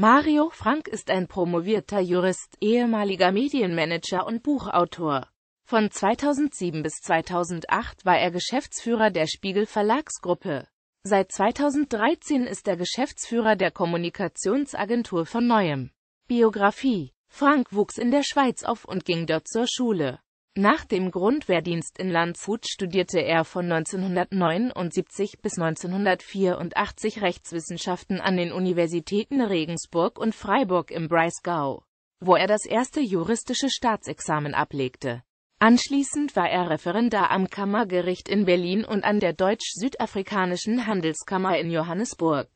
Mario Frank ist ein promovierter Jurist, ehemaliger Medienmanager und Buchautor. Von 2007 bis 2008 war er Geschäftsführer der Spiegel Verlagsgruppe. Seit 2013 ist er Geschäftsführer der Kommunikationsagentur von Neuem. Biografie Frank wuchs in der Schweiz auf und ging dort zur Schule. Nach dem Grundwehrdienst in Landshut studierte er von 1979 bis 1984 Rechtswissenschaften an den Universitäten Regensburg und Freiburg im Breisgau, wo er das erste juristische Staatsexamen ablegte. Anschließend war er Referendar am Kammergericht in Berlin und an der Deutsch-Südafrikanischen Handelskammer in Johannesburg.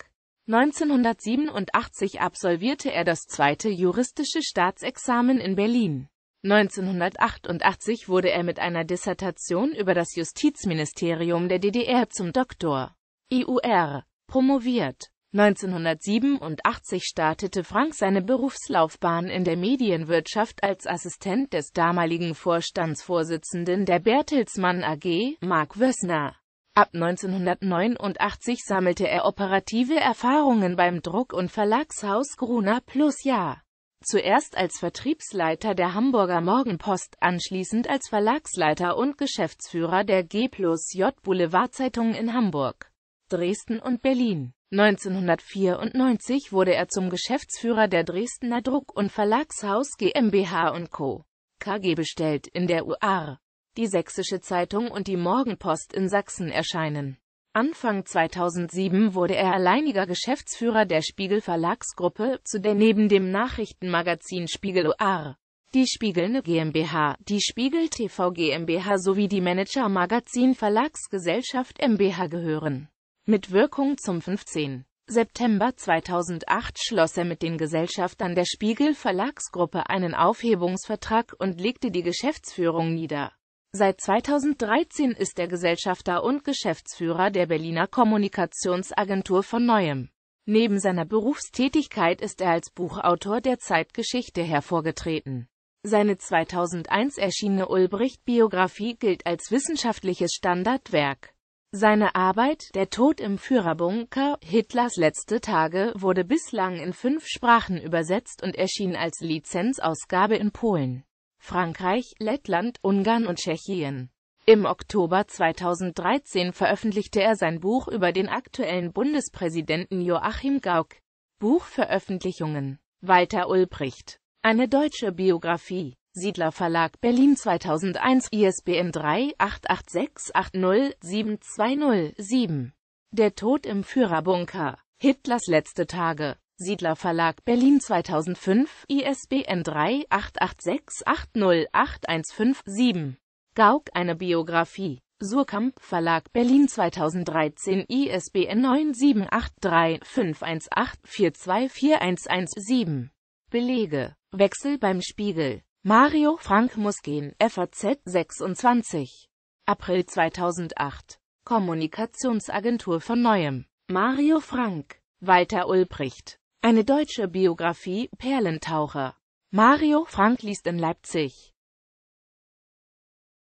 1987 absolvierte er das zweite juristische Staatsexamen in Berlin. 1988 wurde er mit einer Dissertation über das Justizministerium der DDR zum Doktor (IUR) promoviert. 1987 startete Frank seine Berufslaufbahn in der Medienwirtschaft als Assistent des damaligen Vorstandsvorsitzenden der Bertelsmann AG, Mark Wössner. Ab 1989 sammelte er operative Erfahrungen beim Druck- und Verlagshaus Gruner plus Jahr zuerst als Vertriebsleiter der Hamburger Morgenpost, anschließend als Verlagsleiter und Geschäftsführer der G plus J Boulevardzeitung in Hamburg, Dresden und Berlin. 1994 wurde er zum Geschäftsführer der Dresdner Druck- und Verlagshaus GmbH Co. KG bestellt, in der UR, die Sächsische Zeitung und die Morgenpost in Sachsen erscheinen. Anfang 2007 wurde er alleiniger Geschäftsführer der Spiegel Verlagsgruppe, zu der neben dem Nachrichtenmagazin Spiegel OR die Spiegelne GmbH, die Spiegel TV GmbH sowie die Manager Magazin Verlagsgesellschaft MBH gehören. Mit Wirkung zum 15. September 2008 schloss er mit den Gesellschaftern der Spiegel Verlagsgruppe einen Aufhebungsvertrag und legte die Geschäftsführung nieder. Seit 2013 ist er Gesellschafter und Geschäftsführer der Berliner Kommunikationsagentur von Neuem. Neben seiner Berufstätigkeit ist er als Buchautor der Zeitgeschichte hervorgetreten. Seine 2001 erschienene Ulbricht-Biografie gilt als wissenschaftliches Standardwerk. Seine Arbeit, Der Tod im Führerbunker, Hitlers letzte Tage, wurde bislang in fünf Sprachen übersetzt und erschien als Lizenzausgabe in Polen. Frankreich, Lettland, Ungarn und Tschechien. Im Oktober 2013 veröffentlichte er sein Buch über den aktuellen Bundespräsidenten Joachim Gauck. Buchveröffentlichungen Walter Ulbricht Eine deutsche Biografie Siedler Verlag Berlin 2001 ISBN 3-88680-720-7 Der Tod im Führerbunker Hitlers letzte Tage Siedler Verlag Berlin 2005, ISBN 3886808157. 886 Gauck, eine Biografie. Surkamp Verlag Berlin 2013, ISBN 9783 Belege. Wechsel beim Spiegel. Mario Frank muss gehen, FAZ 26. April 2008. Kommunikationsagentur von Neuem. Mario Frank. Walter Ulbricht. Eine deutsche Biografie Perlentaucher Mario Frank liest in Leipzig